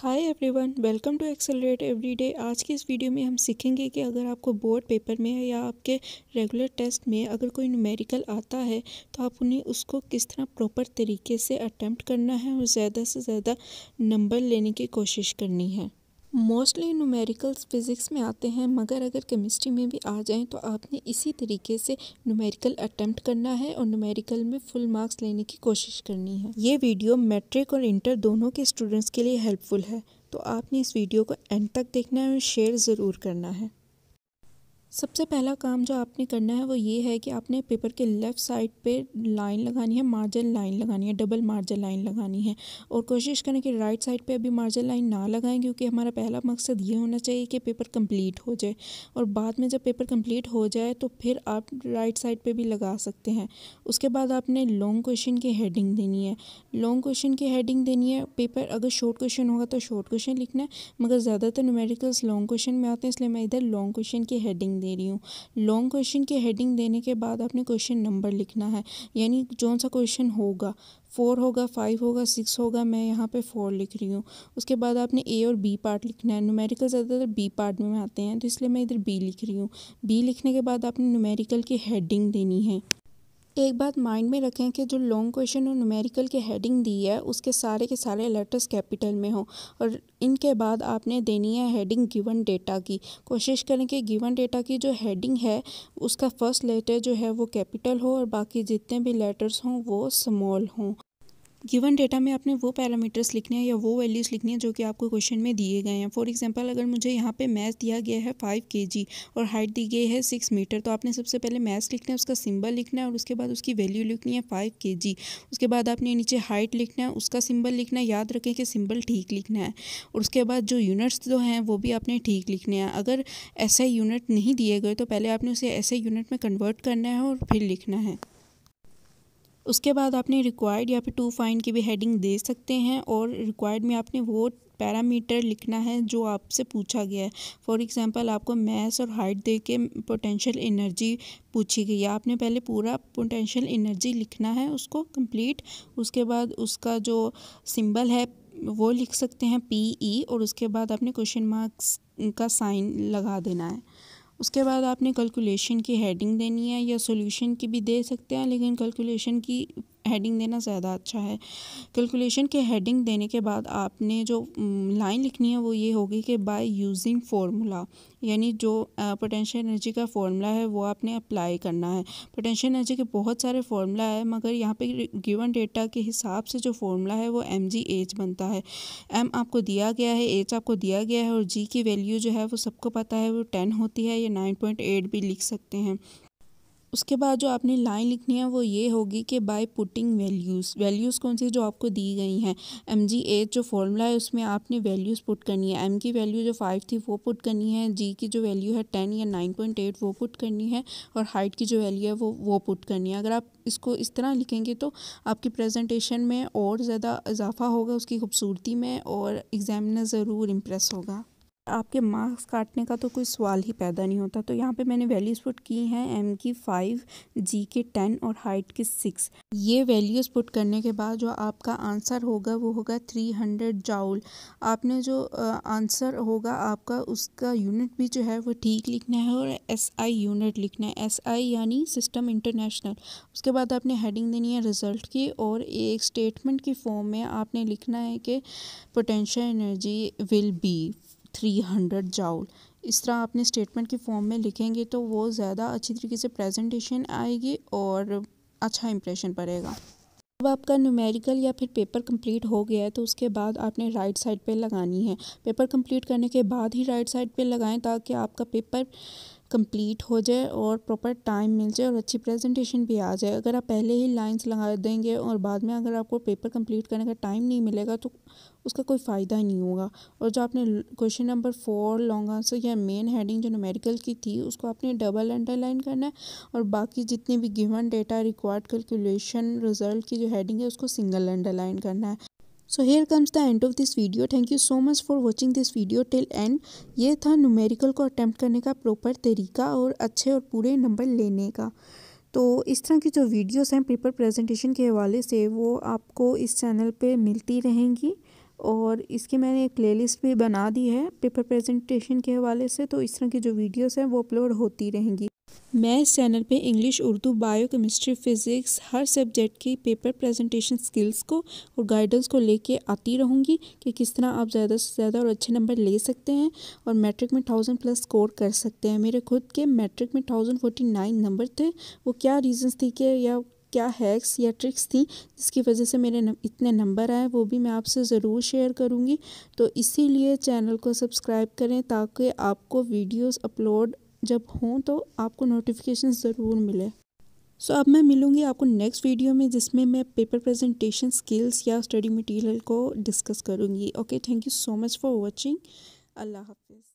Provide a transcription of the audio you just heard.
hi everyone welcome to accelerate everyday आज की इस वीडियो में हम सीखेंगे कि अगर आपको बोर्ड पेपर में या आपके रेगुलर टेस्ट में अगर कोई न्यूमेरिकल आता है तो आप उन्हें उसको किस तरह प्रॉपर तरीके से अटैम्प्ट करना है और ज़्यादा से ज़्यादा नंबर लेने की कोशिश करनी है मोस्टली न्यूमेरिकल्स फिज़िक्स में आते हैं मगर अगर केमिस्ट्री में भी आ जाएं तो आपने इसी तरीके से न्यूमेरिकल अटेम्प्ट करना है और न्यूमेरिकल में फुल मार्क्स लेने की कोशिश करनी है ये वीडियो मैट्रिक और इंटर दोनों के स्टूडेंट्स के लिए हेल्पफुल है तो आपने इस वीडियो को एंड तक देखना है और शेयर ज़रूर करना है सबसे पहला काम जो आपने करना है वो ये है कि आपने पेपर के लेफ़्ट साइड पे लाइन लगानी है मार्जिन लाइन लगानी है डबल मार्जिन लाइन लगानी है और कोशिश करें कि राइट साइड पे अभी मार्जिन लाइन ना लगाएं क्योंकि हमारा पहला मकसद ये होना चाहिए कि पेपर कंप्लीट हो जाए और बाद में जब पेपर कंप्लीट हो जाए तो फिर आप राइट साइड पर भी लगा सकते हैं उसके बाद आपने लॉन्ग क्वेश्चन की हेडिंग देनी है लॉन्ग क्वेश्चन की हेडिंग देनी है पेपर अगर शॉर्ट क्वेश्चन होगा तो शॉर्ट क्वेश्चन लिखना है मगर ज़्यादातर न्यूमेरिकल्स लॉन्ग क्वेश्चन में आते हैं इसलिए मैं इधर लॉन्ग क्वेश्चन की हेडिंग दे रही हूँ लॉन्ग क्वेश्चन की हेडिंग देने के बाद आपने क्वेश्चन नंबर लिखना है यानी कौन सा क्वेश्चन होगा फोर होगा फाइव होगा सिक्स होगा मैं यहाँ पे फोर लिख रही हूँ उसके बाद आपने ए और बी पार्ट लिखना है न्यूमेरिकल ज़्यादातर बी पार्ट में आते हैं तो इसलिए मैं इधर बी लिख रही हूँ बी लिखने के बाद आपने न्यूमेरिकल की हेडिंग देनी है एक बात माइंड में रखें कि जो लॉन्ग क्वेश्चन और न्यूमेरिकल के हेडिंग दी है उसके सारे के सारे लेटर्स कैपिटल में हो और इनके बाद आपने देनी है हेडिंग गिवन डेटा की कोशिश करें कि गिवन डेटा की जो हेडिंग है उसका फर्स्ट लेटर जो है वो कैपिटल हो और बाकी जितने भी लेटर्स हों वो स्मॉल हों गिवन डेटा में आपने वो पैरामीटर्स लिखने हैं या वो वैल्यूज़ लिखनी है जो कि आपको क्वेश्चन में दिए गए हैं फॉर एग्जांपल अगर मुझे यहाँ पे मैथ दिया गया है फाइव के और हाइट दी गई है सिक्स मीटर तो आपने सबसे पहले मैथ्स लिखना है उसका सिंबल लिखना है और उसके बाद उसकी वैल्यू लिखनी है फाइव के उसके बाद आपने नीचे हाइट लिखना है उसका सिम्बल लिखना है याद रखें कि सिम्बल ठीक लिखना है और उसके बाद जो यूनिट्स जो तो हैं वो भी आपने ठीक लिखने हैं अगर ऐसे यूनिट नहीं दिए गए तो पहले आपने उसे ऐसे यूनिट में कन्वर्ट करना है और फिर लिखना है उसके बाद आपने रिक्वायर्ड या फिर टू फाइंड की भी हेडिंग दे सकते हैं और रिक्वायर्ड में आपने वो पैरामीटर लिखना है जो आपसे पूछा गया है फॉर एग्ज़ाम्पल आपको मैस और हाइट दे के पोटेंशियल एनर्जी पूछी गई है आपने पहले पूरा पोटेंशियल एनर्जी लिखना है उसको कंप्लीट उसके बाद उसका जो सिंबल है वो लिख सकते हैं पी ई e और उसके बाद आपने क्वेश्चन मार्क्स का साइन लगा देना है उसके बाद आपने कैलकुलेशन की हेडिंग देनी है या सॉल्यूशन की भी दे सकते हैं लेकिन कैलकुलेशन की हेडिंग देना ज़्यादा अच्छा है कैलकुलेशन के हेडिंग देने के बाद आपने जो लाइन लिखनी है वो ये होगी कि बाय यूजिंग फार्मूला यानी जो पोटेंशियल एनर्जी का फार्मूला है वो आपने अप्लाई करना है पोटेंशियल एनर्जी के बहुत सारे फार्मूला है मगर यहाँ पे गिवन डेटा के हिसाब से जो फार्मूला है वो एम जी एच बनता है एम आपको दिया गया है एच आपको दिया गया है और जी की वैल्यू जो है वो सबको पता है वो टेन होती है या नाइन पॉइंट एट भी लिख सकते हैं उसके बाद जो आपने लाइन लिखनी है वो ये होगी कि बाय पुटिंग वैल्यूज़ वैल्यूज़ कौन सी जो आपको दी गई हैं एम जी एच जो फॉर्मूला है उसमें आपने वैल्यूज़ पुट करनी है एम की वैल्यू जो फाइव थी वो पुट करनी है जी की जो वैल्यू है टेन या नाइन पॉइंट एट वो पुट करनी है और हाइट की जो वैल्यू है वो वो पुट करनी है अगर आप इसको इस तरह लिखेंगे तो आपकी प्रेजेंटेशन में और ज़्यादा इजाफा होगा उसकी खूबसूरती में और एग्ज़ामिनर ज़रूर इम्प्रेस होगा आपके मार्क्स काटने का तो कोई सवाल ही पैदा नहीं होता तो यहाँ पे मैंने वैल्यूज़ पुट की हैं एम की फाइव जी के टेन और हाइट के सिक्स ये वैल्यूज़ पुट करने के बाद जो आपका आंसर होगा वो होगा थ्री हंड्रेड जाउल आपने जो आंसर होगा आपका उसका यूनिट भी जो है वो ठीक लिखना है और एस आई यूनिट लिखना है एस आई यानी सिस्टम इंटरनेशनल उसके बाद आपने हेडिंग देनी है रिज़ल्ट की और एक स्टेटमेंट की फॉर्म में आपने लिखना है कि potential energy will be three hundred joule इस तरह आपने स्टेटमेंट के फॉर्म में लिखेंगे तो वो ज़्यादा अच्छी तरीके से प्रेजेंटेशन आएगी और अच्छा इम्प्रेशन पड़ेगा जब आपका न्यूमेरिकल या फिर पेपर कंप्लीट हो गया है तो उसके बाद आपने राइट साइड पे लगानी है पेपर कंप्लीट करने के बाद ही राइट साइड पे लगाएं ताकि आपका पेपर कंप्लीट हो जाए और प्रॉपर टाइम मिल जाए और अच्छी प्रेजेंटेशन भी आ जाए अगर आप पहले ही लाइंस लगा देंगे और बाद में अगर आपको पेपर कंप्लीट करने का टाइम नहीं मिलेगा तो उसका कोई फ़ायदा ही नहीं होगा और जो आपने question number four long answer या मेन हेडिंग जो नोमेडिकल की थी उसको आपने डबल अंडरलाइन करना है और बाकी जितने भी given data required calculation result की जो हेडिंग है उसको सिंगल अंडरलाइन करना है so here comes the end of this video thank you so much for watching this video till end ये था न्यूमेरिकल को अटैम्प्ट करने का प्रॉपर तरीका और अच्छे और पूरे नंबर लेने का तो इस तरह की जो वीडियोस हैं पेपर प्रेजेंटेशन के हवाले से वो आपको इस चैनल पे मिलती रहेंगी और इसकी मैंने एक प्लेलिस्ट भी बना दी है पेपर प्रेजेंटेशन के हवाले से तो इस तरह की जो वीडियोस हैं वो अपलोड होती रहेंगी मैं इस चैनल पे English Urdu bio chemistry physics हर सब्जेक्ट की पेपर प्रेजेंटेशन स्किल्स को और गाइडेंस को लेके आती रहूँगी कि किस तरह आप ज़्यादा से ज़्यादा और अच्छे नंबर ले सकते हैं और मैट्रिक में थाउजेंड प्लस स्कोर कर सकते हैं मेरे खुद के मैट्रिक में थाउजेंड फोर्टी नाइन नंबर थे वो क्या रीज़न्स थी कि या क्या हैक्स या ट्रिक्स थी जिसकी वजह से मेरे इतने नंबर आए वो भी मैं आपसे ज़रूर शेयर करूँगी तो इसीलिए चैनल को सब्सक्राइब करें ताकि आपको वीडियोस अपलोड जब हों तो आपको नोटिफिकेशन ज़रूर मिले सो so, अब मैं मिलूँगी आपको नेक्स्ट वीडियो में जिसमें मैं पेपर प्रेजेंटेशन स्किल्स या स्टडी मटेरियल को डिस्कस करूँगी okay thank you so much for watching अल्लाह हाफिज़